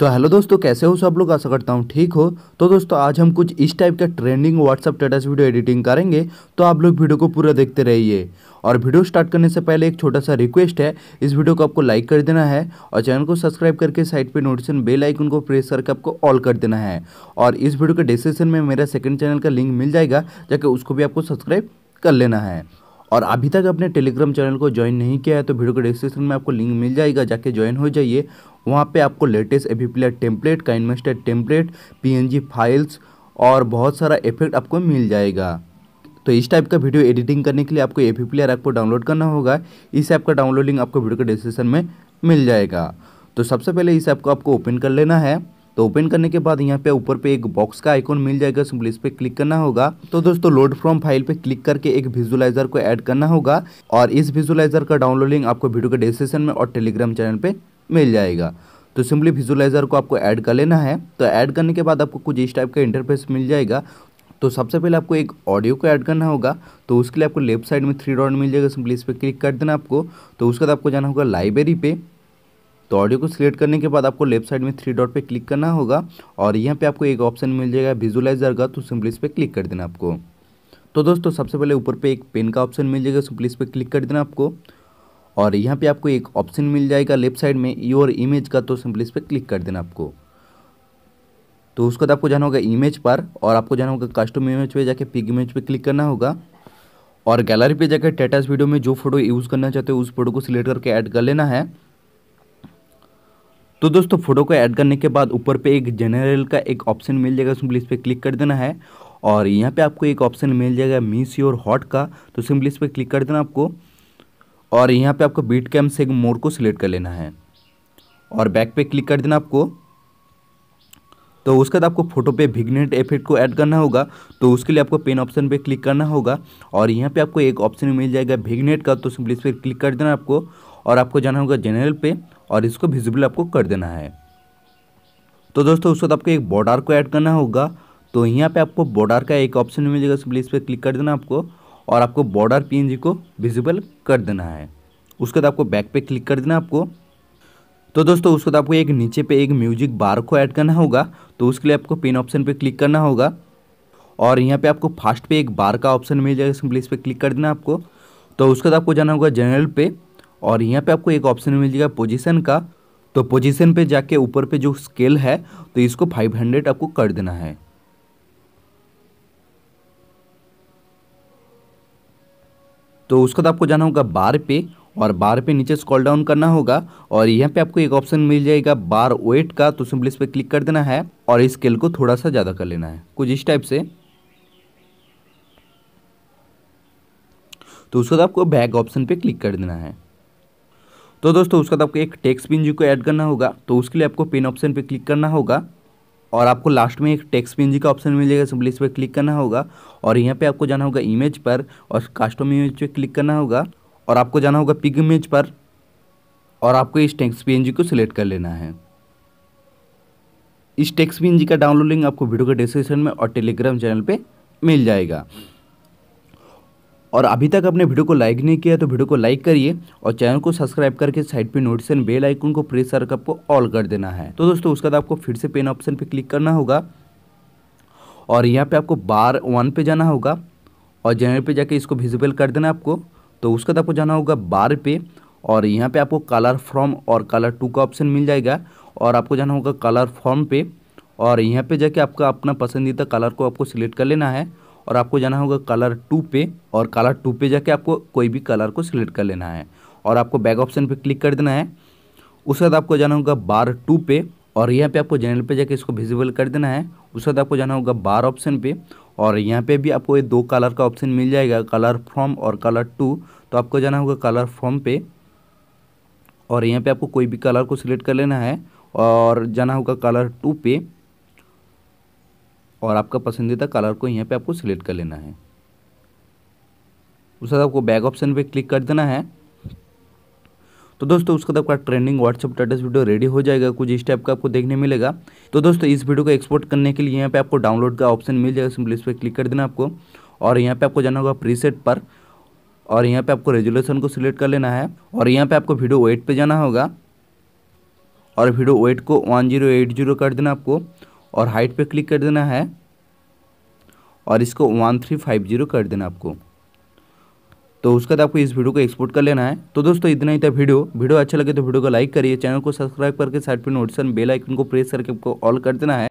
तो हेलो दोस्तों कैसे हो सब लोग आशा करता हूँ ठीक हो तो दोस्तों आज हम कुछ इस टाइप का trending WhatsApp status video editing करेंगे तो आप लोग वीडियो को पूरा देखते रहिए और वीडियो स्टार्ट करने से पहले एक छोटा सा रिक्वेस्ट है इस वीडियो को आपको लाइक कर देना है और चैनल को सब्सक्राइब करके साइड पर नोटिफिकेशन बेल आइकन को प्रेस करके आपको ऑल कर देना है और इस वीडियो के डिस्क्रिप्शन में मेरा सेकेंड चैनल का लिंक मिल जाएगा जाके उसको भी आपको सब्सक्राइब कर लेना है और अभी तक अपने टेलीग्राम चैनल को ज्वाइन नहीं किया है तो वीडियो के डिस्क्रिप्शन में आपको लिंक मिल जाएगा जाके ज्वाइन हो जाइए वहाँ पे आपको लेटेस्ट एपी प्लेयर टेम्पलेट का इन्वेस्टेड टेम्पलेट पी फाइल्स और बहुत सारा इफेक्ट आपको मिल जाएगा तो इस टाइप का वीडियो एडिटिंग करने के लिए आपको ए एपी प्लेयर आपको डाउनलोड करना होगा इस ऐप का डाउनलोड लिंक आपको वीडियो के डिस्क्रिप्शन में मिल जाएगा तो सबसे पहले इस ऐप को आपको ओपन कर लेना है तो ओपन करने के बाद यहाँ पे ऊपर पे एक बॉक्स का आइकॉन मिल जाएगा सिंपली इस पर क्लिक करना होगा तो दोस्तों लोड फ्रॉम फाइल पे क्लिक करके एक विजुलाइजर को ऐड करना होगा और इस विजुलाइजर का डाउनलोड लिंक आपको वीडियो के डिस्क्रिप्शन में और टेलीग्राम चैनल पे मिल जाएगा तो सिंपली विजुलाइजर को आपको ऐड कर लेना है तो ऐड करने के बाद आपको कुछ इस टाइप का इंटरफेस मिल जाएगा तो सबसे पहले आपको एक ऑडियो को ऐड करना होगा तो उसके लिए आपको लेफ्ट साइड में थ्री डॉट मिल जाएगा सिंपली इस पर क्लिक कर देना आपको तो उसके बाद आपको जाना होगा लाइब्रेरी पे तो ऑडियो को सिलेक्ट करने के बाद आपको लेफ्ट साइड में थ्री डॉट पे क्लिक करना होगा और यहाँ पे आपको एक ऑप्शन मिल जाएगा विजुलाइजर का तो सिंपली इस पर क्लिक कर देना आपको तो दोस्तों सबसे पहले ऊपर पे एक पेन का ऑप्शन मिल जाएगा सिंपली इस पर क्लिक कर देना आपको और यहाँ पे आपको एक ऑप्शन मिल जाएगा लेफ्ट साइड में योर इमेज का तो सिंपली इस पर क्लिक कर देना आपको तो उसके बाद तो आपको जाना होगा इमेज पर और आपको जाना होगा कस्टम इमेज पे जाके पिक इमेज पे क्लिक करना होगा और गैलरी पे जाकर टेटस वीडियो में जो फोटो यूज़ करना चाहते हो उस फोटो को सिलेक्ट करके ऐड कर लेना है तो दोस्तों फोटो को ऐड करने के बाद ऊपर पे एक जनरल का एक ऑप्शन मिल जाएगा सिंपली इस पर क्लिक कर देना है और यहाँ पे आपको एक ऑप्शन मिल जाएगा मिस योर हॉट का तो सिंपली इस पर क्लिक कर देना आपको और यहाँ पे आपको बीट कैम से मोड को सिलेक्ट कर लेना है और बैक पे क्लिक कर देना आपको तो उसके बाद आपको फोटो पे भिगनेट इफेक्ट को ऐड करना होगा तो उसके लिए आपको पेन ऑप्शन पे क्लिक करना होगा और यहाँ पे आपको एक ऑप्शन मिल जाएगा भिग्नेट का तो सिंपली इस पर क्लिक कर देना आपको और आपको जाना होगा जनरल पे और इसको विजिबल आपको कर देना है तो दोस्तों उसके बाद आपको एक बॉर्डर को ऐड करना होगा तो यहाँ पर आपको बॉर्डर का एक ऑप्शन मिल जाएगा सिंपली इस पर क्लिक कर देना आपको और आपको बॉर्डर पीएनजी को विजिबल कर देना है उसके बाद आपको बैक पे क्लिक कर देना आपको तो दोस्तों उसके बाद आपको एक नीचे पे एक म्यूजिक बार को ऐड करना होगा तो उसके लिए आपको पिन ऑप्शन पे क्लिक करना होगा और यहाँ पे आपको फास्ट पे एक बार का ऑप्शन मिल जाएगा सिंपली इस पर क्लिक कर देना आपको तो उसके बाद आपको जाना होगा जनरल पे और यहाँ पे आपको एक ऑप्शन मिल जाएगा पोजिशन का तो पोजिशन पर जाके ऊपर पे जो स्केल है तो इसको फाइव आपको कर देना है तो उसके बाद तो आपको जाना होगा बार पे और बार पे नीचे स्क्रॉल डाउन करना होगा और यहाँ पे आपको एक ऑप्शन मिल जाएगा बार वेट का तो सिंपली इस पर क्लिक कर देना है और स्केल को थोड़ा सा ज़्यादा कर लेना है कुछ इस टाइप से तो उसके बाद तो आपको बैक ऑप्शन पे क्लिक कर देना है तो दोस्तों उसके बाद तो आपको एक टेक्स पिन जी को ऐड करना होगा तो उसके लिए आपको पिन ऑप्शन पे क्लिक करना होगा और आपको लास्ट में एक टेक्स पी का ऑप्शन मिलेगा सिंपली इस पर क्लिक करना होगा और यहाँ पे आपको जाना होगा इमेज पर और कास्टम इमेज पे क्लिक करना होगा और आपको जाना होगा पिग इमेज पर और आपको इस टेक्स पी को सिलेक्ट कर लेना है इस टेक्स पी का डाउनलोड लिंक आपको वीडियो के डिस्क्रिप्शन में और टेलीग्राम चैनल पर मिल जाएगा और अभी तक आपने वीडियो को लाइक नहीं किया तो वीडियो को लाइक करिए और चैनल को सब्सक्राइब करके साइड पे नोटिफिकेशन बेल आइकन को प्रेस करके आपको ऑल कर देना है तो दोस्तों उसके बाद आपको फिर से पेन ऑप्शन पे क्लिक करना होगा और यहाँ पे आपको बार वन पे जाना होगा और जनरल पे जाके इसको विजिबल कर देना आपको तो उसके बाद आपको जाना होगा बार पे और यहाँ पर आपको कलर फॉर्म और कलर टू का ऑप्शन मिल जाएगा और आपको जाना होगा कलर फॉर्म पे और यहाँ पर जाके आपका अपना पसंदीदा कलर को आपको सिलेक्ट कर लेना है और आपको जाना होगा कलर टू पे और कलर टू पे जाके आपको कोई भी कलर को सिलेक्ट कर लेना है और आपको बैक ऑप्शन पे क्लिक कर देना है उसके बाद आपको जाना होगा बार टू पे और यहाँ पे आपको जनरल पे जाके इसको विजिबल कर देना है उसके बाद आपको जाना होगा बार ऑप्शन पे और यहाँ पे भी आपको ये दो कलर का ऑप्शन मिल जाएगा कलर फ्रॉम और कलर टू तो आपको जाना होगा कलर फ्रॉम पे और यहाँ पे आपको कोई भी कलर को सिलेक्ट कर लेना है और जाना होगा कलर टू पे और आपका पसंदीदा कलर को यहाँ पे आपको सिलेक्ट कर लेना है उसके बाद आपको बैक ऑप्शन पे क्लिक कर देना है तो दोस्तों उसके बाद आपका trending WhatsApp status video ready हो जाएगा कुछ इस टाइप का आपको देखने मिलेगा तो दोस्तों इस वीडियो को एक्सपोर्ट करने के लिए यहाँ पे आपको डाउनलोड का ऑप्शन मिल जाएगा सिंपली इस पर क्लिक कर देना आपको और यहाँ पे आपको जाना होगा प्रीसेट पर और यहाँ पे आपको रेजुलेशन को सिलेक्ट कर लेना है और यहाँ पे आपको वीडियो वेट पे जाना होगा और वीडियो वेट को वन जीरो एट जीरो कर देना आपको और हाइट पे क्लिक कर देना है और इसको वन थ्री फाइव जीरो कर देना आपको तो उसके बाद आपको इस वीडियो को एक्सपोर्ट कर लेना है तो दोस्तों इतना ही था वीडियो वीडियो अच्छा लगे तो वीडियो को लाइक करिए चैनल को सब्सक्राइब करके साइड पर नोटिस बेल आइकन को प्रेस करके आपको ऑल कर देना है